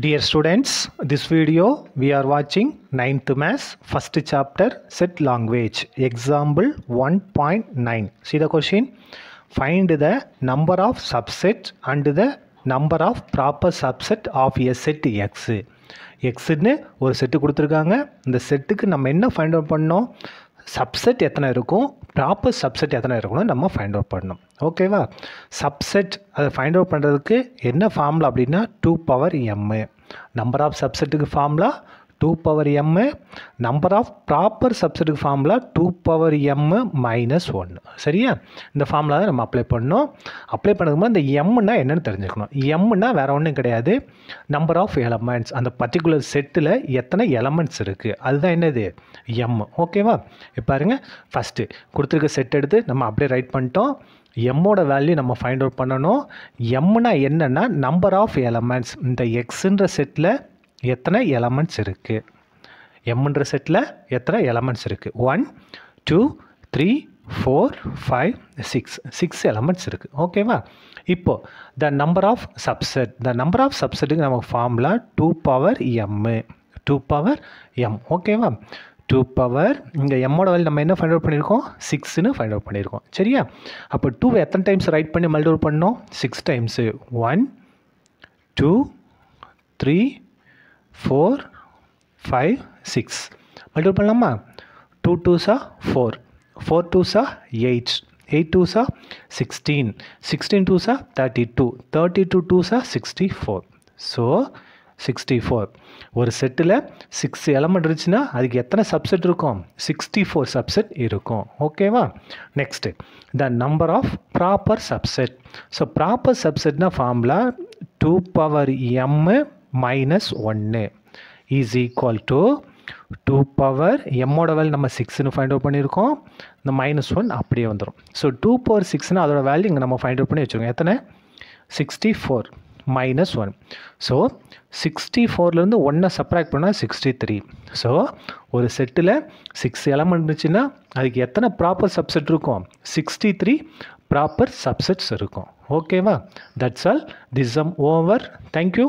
Dear students, this video we are watching 9th Mass, first chapter, set language, example 1.9. See the question? Find the number of subset and the number of proper subset of a set X. எக்ஸ்ன்னு ஒரு set கொடுத்துருக்காங்க இந்த செட்டுக்கு நம்ம என்ன find out பண்ணோம் subset எத்தனை இருக்கும் ப்ராப்பர் சப்செட் எத்தனை இருக்கணும் நம்ம ஃபைண்ட் அவுட் பண்ணணும் ஓகேவா சப்செட் அதை ஃபைண்ட் அவுட் பண்ணுறதுக்கு என்ன ஃபார்முலா அப்படின்னா two power m number of சப்செட்டுக்கு formula two power m number of proper சப்செட்டுக்கு formula two power m minus ஒன்று சரியா இந்த ஃபார்முலா தான் நம்ம அப்ளை பண்ணோம் அப்ளை பண்ணதுக்கு இந்த எம்முன்னா என்னென்னு தெரிஞ்சுக்கணும் எம்முன்னா வேறு ஒன்றும் கிடையாது நம்பர் ஆஃப் எலமெண்ட்ஸ் அந்த பர்டிகுலர் செட்டில் எத்தனை எலமெண்ட்ஸ் இருக்குது அதுதான் என்னது எம் ஓகேவா இப்போ பாருங்கள் ஃபஸ்ட்டு கொடுத்துருக்க செட் எடுத்து நம்ம அப்படியே ரைட் பண்ணிட்டோம் எம்மோட வேல்யூ நம்ம ஃபைண்ட் அவுட் பண்ணணும் எம்னா என்னென்னா நம்பர் ஆஃப் எலமெண்ட்ஸ் இந்த எக்ஸுன்ற செட்டில் எத்தனை எலமெண்ட்ஸ் இருக்குது எம்முன்ற செட்டில் எத்தனை எலமெண்ட்ஸ் இருக்குது one two three four five six six elements இருக்குது ஓகேவா இப்போது the number of subset the number of சப்செட்டுக்கு நமக்கு formula two power m two power m ஓகேவா டூ பவர் இங்கே எம்மோட வேல்யூ நம்ம என்ன ஃபைண்ட் அவுட் பண்ணியிருக்கோம் சிக்ஸ்னு ஃபைண்ட் அவுட் பண்ணியிருக்கோம் சரியா அப்போ டூ எத்தனை டைம்ஸ் ரைட் பண்ணி மல்டிபிள் பண்ணோம் six times one two three four five six multiple பண்ணலாமா two two four four two eight eight two sixteen sixteen twos thirty two thirty two twos sixty four so sixty four ஒரு செட்டில் six element இருந்துச்சுன்னா அதுக்கு எத்தனை subset இருக்கும் sixty four subset இருக்கும் ஓகேவா next the number of proper subset so proper சப்செட்னா formula two power m minus ஒன்று is equal to two power எம்மோட வேல்யூ நம்ம சிக்ஸ்னு ஃபைண்ட் அவுட் பண்ணியிருக்கோம் இந்த மைனஸ் ஒன் அப்படியே வந்துடும் ஸோ டூ பவர் சிக்ஸ்னு அதோட வேல்யூ இங்கே நம்ம ஃபைண்ட் அவுட் பண்ணி வச்சுருக்கோம் எத்தனை sixty four minus one so sixty ஃபோர்லேருந்து ஒன்றை சப்ராக்ட் பண்ணால் சிக்ஸ்டி த்ரீ ஸோ ஒரு செட்டில் சிக்ஸ் எலமெண்ட் இருந்துச்சுன்னா அதுக்கு எத்தனை ப்ராப்பர் சப்செட் இருக்கும் சிக்ஸ்டி த்ரீ ப்ராப்பர் சப்செட்ஸ் இருக்கும் ஓகேவா that's all this am over thank you